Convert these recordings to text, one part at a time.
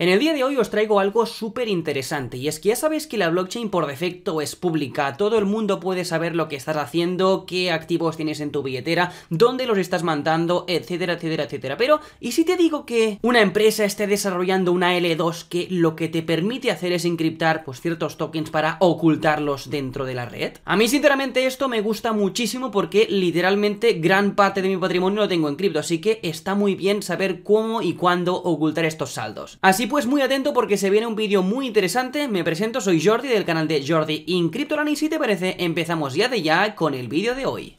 En el día de hoy os traigo algo súper interesante y es que ya sabéis que la blockchain por defecto es pública, todo el mundo puede saber lo que estás haciendo, qué activos tienes en tu billetera, dónde los estás mandando, etcétera, etcétera, etcétera. Pero, ¿y si te digo que una empresa esté desarrollando una L2 que lo que te permite hacer es encriptar pues ciertos tokens para ocultarlos dentro de la red? A mí sinceramente esto me gusta muchísimo porque literalmente gran parte de mi patrimonio lo tengo en cripto, así que está muy bien saber cómo y cuándo ocultar estos saldos. Así pues muy atento porque se viene un vídeo muy interesante. Me presento, soy Jordi del canal de Jordi Incryptolan y si te parece empezamos ya de ya con el vídeo de hoy.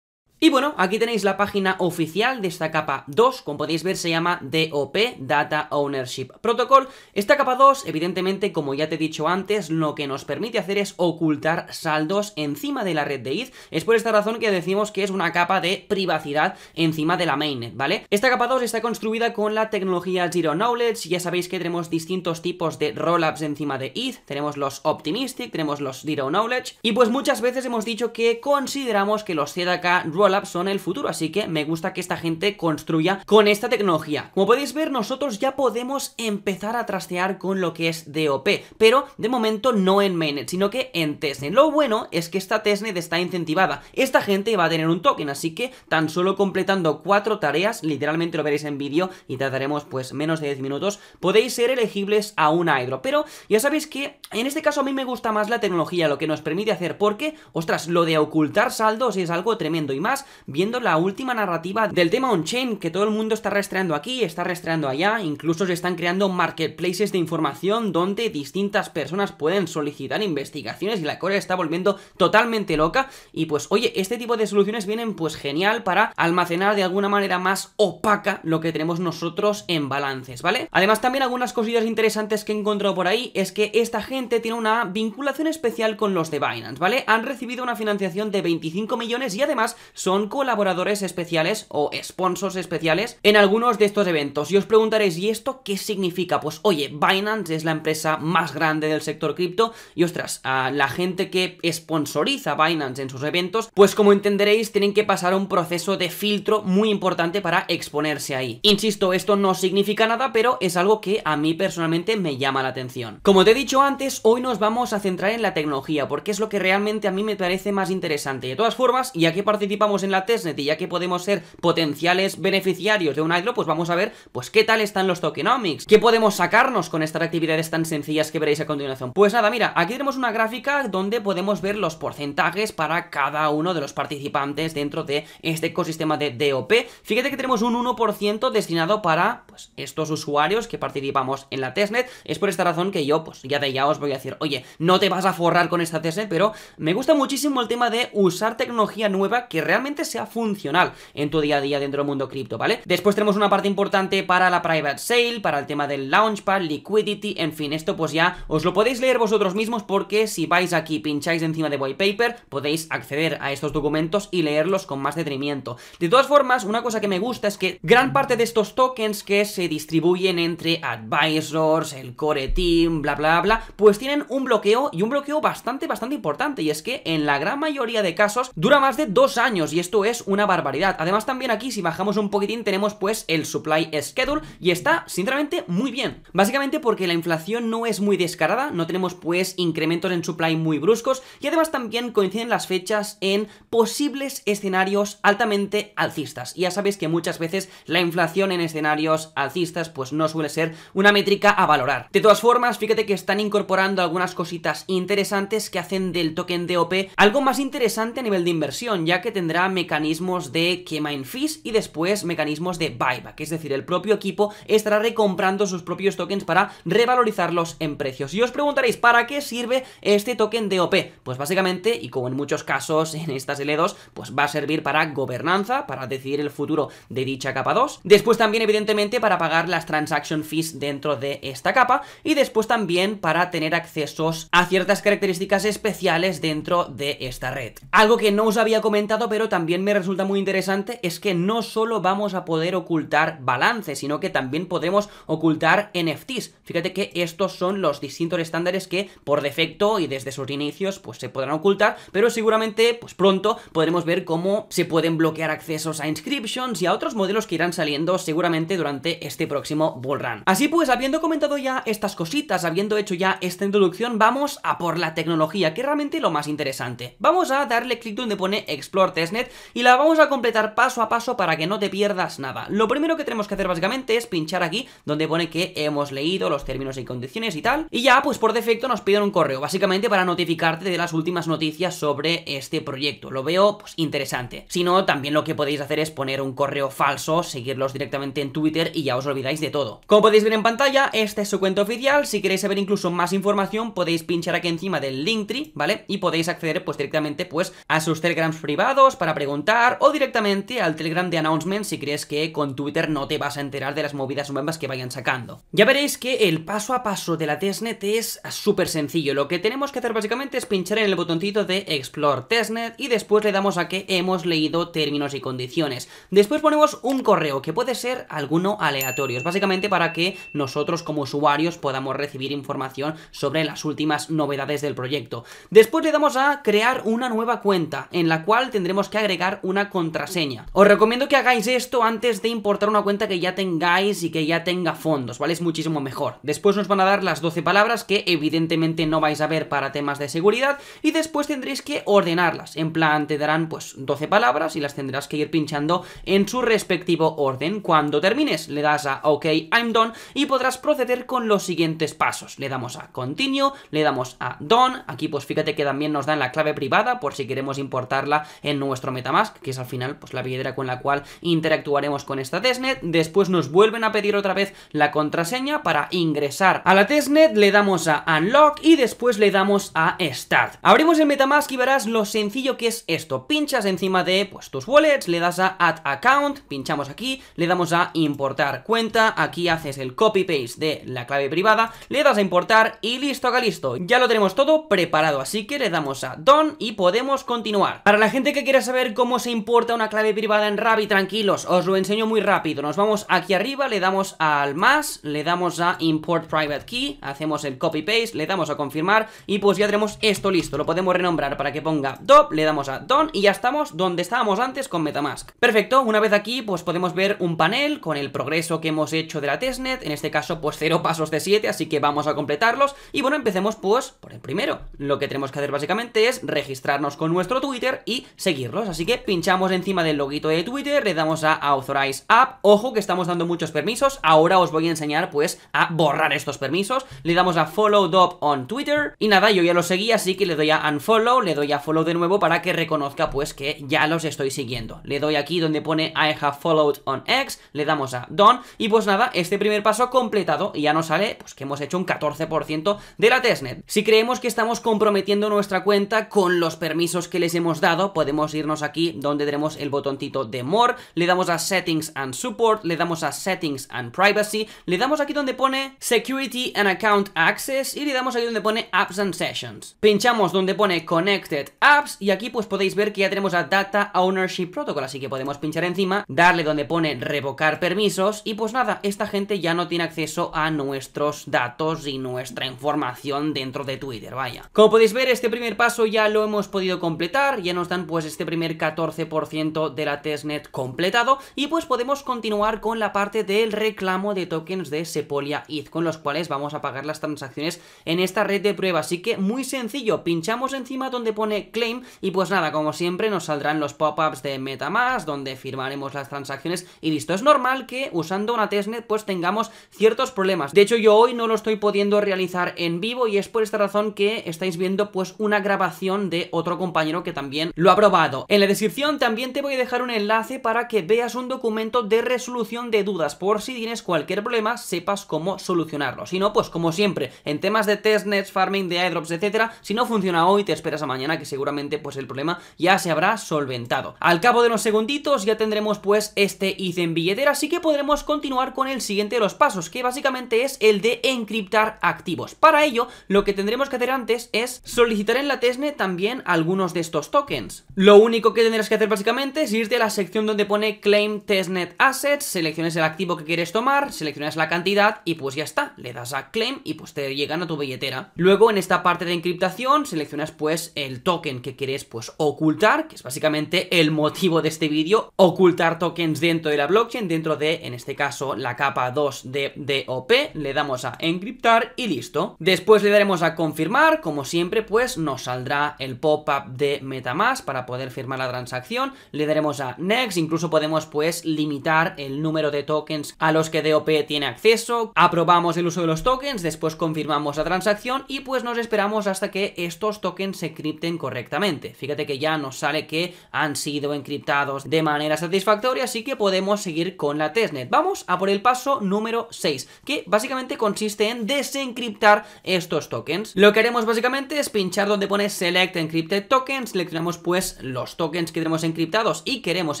Y bueno, aquí tenéis la página oficial de esta capa 2, como podéis ver se llama DOP, Data Ownership Protocol. Esta capa 2, evidentemente, como ya te he dicho antes, lo que nos permite hacer es ocultar saldos encima de la red de ETH. Es por esta razón que decimos que es una capa de privacidad encima de la mainnet, ¿vale? Esta capa 2 está construida con la tecnología Zero Knowledge, ya sabéis que tenemos distintos tipos de rollups encima de ETH, tenemos los Optimistic, tenemos los Zero Knowledge, y pues muchas veces hemos dicho que consideramos que los ZK son el futuro, así que me gusta que esta gente construya con esta tecnología. Como podéis ver, nosotros ya podemos empezar a trastear con lo que es DOP, pero de momento no en mainnet, sino que en testnet. Lo bueno es que esta testnet está incentivada. Esta gente va a tener un token, así que tan solo completando cuatro tareas, literalmente lo veréis en vídeo y tardaremos pues menos de 10 minutos, podéis ser elegibles a un airdrop. Pero ya sabéis que en este caso a mí me gusta más la tecnología, lo que nos permite hacer, porque, ostras, lo de ocultar saldos es algo tremendo y más viendo la última narrativa del tema on-chain que todo el mundo está rastreando aquí, está rastreando allá, incluso se están creando marketplaces de información donde distintas personas pueden solicitar investigaciones y la Corea está volviendo totalmente loca y pues oye, este tipo de soluciones vienen pues genial para almacenar de alguna manera más opaca lo que tenemos nosotros en balances, ¿vale? Además también algunas cosillas interesantes que he encontrado por ahí es que esta gente tiene una vinculación especial con los de Binance, ¿vale? Han recibido una financiación de 25 millones y además son son colaboradores especiales o sponsors especiales en algunos de estos eventos. Y os preguntaréis, ¿y esto qué significa? Pues oye, Binance es la empresa más grande del sector cripto y ostras, a la gente que sponsoriza Binance en sus eventos, pues como entenderéis, tienen que pasar un proceso de filtro muy importante para exponerse ahí. Insisto, esto no significa nada, pero es algo que a mí personalmente me llama la atención. Como te he dicho antes, hoy nos vamos a centrar en la tecnología, porque es lo que realmente a mí me parece más interesante. De todas formas, y aquí participamos en la testnet y ya que podemos ser potenciales beneficiarios de un IDLO, pues vamos a ver pues qué tal están los tokenomics, qué podemos sacarnos con estas actividades tan sencillas que veréis a continuación. Pues nada, mira, aquí tenemos una gráfica donde podemos ver los porcentajes para cada uno de los participantes dentro de este ecosistema de DOP. Fíjate que tenemos un 1% destinado para pues, estos usuarios que participamos en la testnet. Es por esta razón que yo pues ya de ya os voy a decir, oye, no te vas a forrar con esta testnet, pero me gusta muchísimo el tema de usar tecnología nueva que realmente sea funcional en tu día a día dentro del mundo cripto, ¿vale? Después tenemos una parte importante para la private sale, para el tema del launchpad, liquidity, en fin, esto pues ya os lo podéis leer vosotros mismos porque si vais aquí, pincháis encima de white paper, podéis acceder a estos documentos y leerlos con más detenimiento. De todas formas, una cosa que me gusta es que gran parte de estos tokens que se distribuyen entre advisors, el core team, bla bla bla, pues tienen un bloqueo y un bloqueo bastante, bastante importante y es que en la gran mayoría de casos dura más de dos años y esto es una barbaridad. Además también aquí si bajamos un poquitín tenemos pues el Supply Schedule y está sinceramente muy bien. Básicamente porque la inflación no es muy descarada, no tenemos pues incrementos en supply muy bruscos y además también coinciden las fechas en posibles escenarios altamente alcistas. Y ya sabéis que muchas veces la inflación en escenarios alcistas pues no suele ser una métrica a valorar. De todas formas, fíjate que están incorporando algunas cositas interesantes que hacen del token DOP algo más interesante a nivel de inversión, ya que tendrá mecanismos de quema en fees y después mecanismos de buyback, es decir, el propio equipo estará recomprando sus propios tokens para revalorizarlos en precios. Y os preguntaréis, ¿para qué sirve este token de OP? Pues básicamente, y como en muchos casos en estas L2, pues va a servir para gobernanza, para decidir el futuro de dicha capa 2, después también evidentemente para pagar las transaction fees dentro de esta capa y después también para tener accesos a ciertas características especiales dentro de esta red. Algo que no os había comentado, pero también me resulta muy interesante es que no solo vamos a poder ocultar balances, sino que también podemos ocultar NFTs. Fíjate que estos son los distintos estándares que por defecto y desde sus inicios pues se podrán ocultar, pero seguramente pues pronto podremos ver cómo se pueden bloquear accesos a inscriptions y a otros modelos que irán saliendo seguramente durante este próximo Bull Run. Así pues, habiendo comentado ya estas cositas, habiendo hecho ya esta introducción, vamos a por la tecnología, que es realmente lo más interesante. Vamos a darle clic donde pone Explore Testnet y la vamos a completar paso a paso para que no te pierdas nada. Lo primero que tenemos que hacer básicamente es pinchar aquí donde pone que hemos leído los términos y condiciones y tal, y ya pues por defecto nos piden un correo, básicamente para notificarte de las últimas noticias sobre este proyecto. Lo veo pues interesante. Si no, también lo que podéis hacer es poner un correo falso, seguirlos directamente en Twitter y ya os olvidáis de todo. Como podéis ver en pantalla, este es su cuenta oficial, si queréis saber incluso más información podéis pinchar aquí encima del Linktree, ¿vale? Y podéis acceder pues directamente pues a sus telegrams privados para a preguntar o directamente al Telegram de Announcement si crees que con Twitter no te vas a enterar de las movidas o nuevas que vayan sacando. Ya veréis que el paso a paso de la testnet es súper sencillo. Lo que tenemos que hacer básicamente es pinchar en el botoncito de Explore Testnet y después le damos a que hemos leído términos y condiciones. Después ponemos un correo que puede ser alguno aleatorio. Es básicamente para que nosotros como usuarios podamos recibir información sobre las últimas novedades del proyecto. Después le damos a crear una nueva cuenta en la cual tendremos que agregar una contraseña. Os recomiendo que hagáis esto antes de importar una cuenta que ya tengáis y que ya tenga fondos, ¿vale? Es muchísimo mejor. Después nos van a dar las 12 palabras que evidentemente no vais a ver para temas de seguridad y después tendréis que ordenarlas. En plan, te darán pues 12 palabras y las tendrás que ir pinchando en su respectivo orden. Cuando termines, le das a OK, I'm done y podrás proceder con los siguientes pasos. Le damos a Continue, le damos a Done. Aquí pues fíjate que también nos dan la clave privada por si queremos importarla en nuestro Metamask, que es al final pues la piedra con la cual interactuaremos con esta testnet. Después nos vuelven a pedir otra vez la contraseña para ingresar a la testnet, le damos a Unlock y después le damos a Start. Abrimos el Metamask y verás lo sencillo que es esto. Pinchas encima de pues, tus wallets, le das a Add Account, pinchamos aquí, le damos a Importar cuenta, aquí haces el copy-paste de la clave privada, le das a importar y listo, acá listo. Ya lo tenemos todo preparado, así que le damos a Done y podemos continuar. Para la gente que quiera saber ver cómo se importa una clave privada en Ravi, tranquilos, os lo enseño muy rápido. Nos vamos aquí arriba, le damos al más, le damos a Import Private Key, hacemos el copy-paste, le damos a confirmar y pues ya tenemos esto listo. Lo podemos renombrar para que ponga DOP, le damos a DON y ya estamos donde estábamos antes con Metamask. Perfecto, una vez aquí pues podemos ver un panel con el progreso que hemos hecho de la testnet, en este caso pues 0 pasos de 7, así que vamos a completarlos. Y bueno, empecemos pues por el primero. Lo que tenemos que hacer básicamente es registrarnos con nuestro Twitter y seguirlos así que pinchamos encima del loguito de Twitter, le damos a Authorize App, ojo que estamos dando muchos permisos, ahora os voy a enseñar pues a borrar estos permisos, le damos a Follow Dop on Twitter, y nada, yo ya lo seguí, así que le doy a Unfollow, le doy a Follow de nuevo para que reconozca pues que ya los estoy siguiendo, le doy aquí donde pone I have followed on X, le damos a Done, y pues nada, este primer paso completado, y ya nos sale pues que hemos hecho un 14% de la testnet. Si creemos que estamos comprometiendo nuestra cuenta con los permisos que les hemos dado, podemos irnos aquí donde tenemos el botoncito de More, le damos a Settings and Support, le damos a Settings and Privacy, le damos aquí donde pone Security and Account Access y le damos aquí donde pone Apps and Sessions. Pinchamos donde pone Connected Apps y aquí pues podéis ver que ya tenemos a Data Ownership Protocol, así que podemos pinchar encima, darle donde pone Revocar permisos y pues nada, esta gente ya no tiene acceso a nuestros datos y nuestra información dentro de Twitter, vaya. Como podéis ver, este primer paso ya lo hemos podido completar, ya nos dan pues este primer 14% de la testnet completado y pues podemos continuar con la parte del reclamo de tokens de Sepolia ETH con los cuales vamos a pagar las transacciones en esta red de prueba, así que muy sencillo, pinchamos encima donde pone claim y pues nada, como siempre nos saldrán los pop-ups de MetaMask donde firmaremos las transacciones y listo, es normal que usando una testnet pues tengamos ciertos problemas, de hecho yo hoy no lo estoy pudiendo realizar en vivo y es por esta razón que estáis viendo pues una grabación de otro compañero que también lo ha probado en la descripción también te voy a dejar un enlace para que veas un documento de resolución de dudas por si tienes cualquier problema sepas cómo solucionarlo. Si no, pues como siempre, en temas de testnets, farming de airdrops, etcétera, si no funciona hoy te esperas a mañana que seguramente pues el problema ya se habrá solventado. Al cabo de unos segunditos ya tendremos pues este en billetera, así que podremos continuar con el siguiente de los pasos, que básicamente es el de encriptar activos. Para ello, lo que tendremos que hacer antes es solicitar en la testnet también algunos de estos tokens. Lo único que tendrás que hacer básicamente es irte a la sección donde pone Claim Testnet Assets, selecciones el activo que quieres tomar, seleccionas la cantidad y pues ya está, le das a Claim y pues te llegan a tu billetera. Luego en esta parte de encriptación seleccionas pues el token que quieres pues ocultar, que es básicamente el motivo de este vídeo, ocultar tokens dentro de la blockchain, dentro de, en este caso, la capa 2 de DOP, le damos a encriptar y listo. Después le daremos a confirmar, como siempre pues nos saldrá el pop-up de MetaMask para poder firmar la transacción, le daremos a Next, incluso podemos pues limitar el número de tokens a los que DOP tiene acceso, aprobamos el uso de los tokens, después confirmamos la transacción y pues nos esperamos hasta que estos tokens se cripten correctamente. Fíjate que ya nos sale que han sido encriptados de manera satisfactoria, así que podemos seguir con la testnet. Vamos a por el paso número 6, que básicamente consiste en desencriptar estos tokens. Lo que haremos básicamente es pinchar donde pone Select Encrypted tokens, seleccionamos pues los tokens que tenemos encriptados y queremos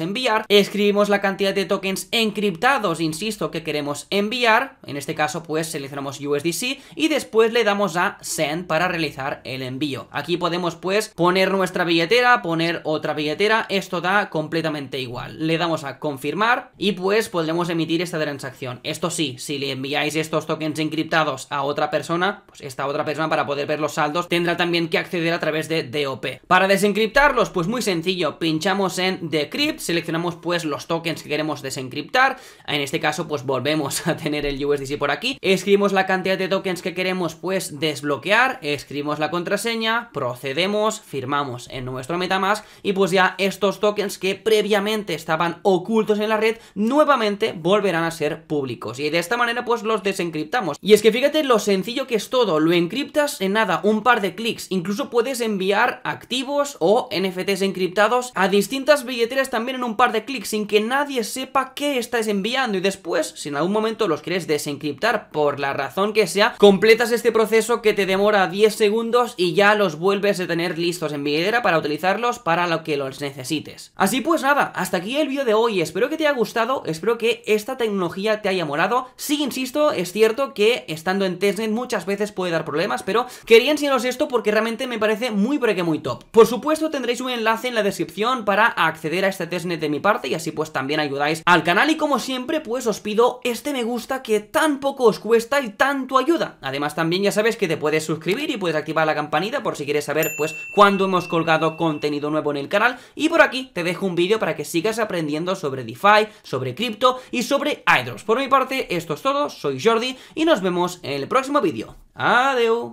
enviar, escribimos la cantidad de tokens encriptados, insisto, que queremos enviar, en este caso pues seleccionamos USDC y después le damos a Send para realizar el envío. Aquí podemos pues poner nuestra billetera, poner otra billetera, esto da completamente igual. Le damos a confirmar y pues podremos emitir esta transacción. Esto sí, si le enviáis estos tokens encriptados a otra persona, pues esta otra persona para poder ver los saldos tendrá también que acceder a través de DOP. Para desencriptarlos, pues muy sencillo pinchamos en Decrypt, seleccionamos pues los tokens que queremos desencriptar, en este caso pues volvemos a tener el USDC por aquí, escribimos la cantidad de tokens que queremos pues desbloquear, escribimos la contraseña, procedemos, firmamos en nuestro Metamask y pues ya estos tokens que previamente estaban ocultos en la red, nuevamente volverán a ser públicos y de esta manera pues los desencriptamos. Y es que fíjate lo sencillo que es todo, lo encriptas en nada, un par de clics, incluso puedes enviar activos o NFTs encriptados a distintas billeteras también en un par de clics sin que nadie sepa qué estás enviando y después, si en algún momento los quieres desencriptar por la razón que sea, completas este proceso que te demora 10 segundos y ya los vuelves a tener listos en billetera para utilizarlos para lo que los necesites. Así pues nada, hasta aquí el vídeo de hoy, espero que te haya gustado, espero que esta tecnología te haya morado, Si, insisto, es cierto que estando en testnet muchas veces puede dar problemas, pero quería enseñaros esto porque realmente me parece muy pero muy top. Por supuesto tendréis un enlace en la descripción para acceder a este testnet de mi parte y así pues también ayudáis al canal y como siempre pues os pido este me gusta que tan poco os cuesta y tanto ayuda. Además también ya sabes que te puedes suscribir y puedes activar la campanita por si quieres saber pues cuando hemos colgado contenido nuevo en el canal y por aquí te dejo un vídeo para que sigas aprendiendo sobre DeFi, sobre cripto y sobre iDrops. Por mi parte esto es todo, soy Jordi y nos vemos en el próximo vídeo. Adiós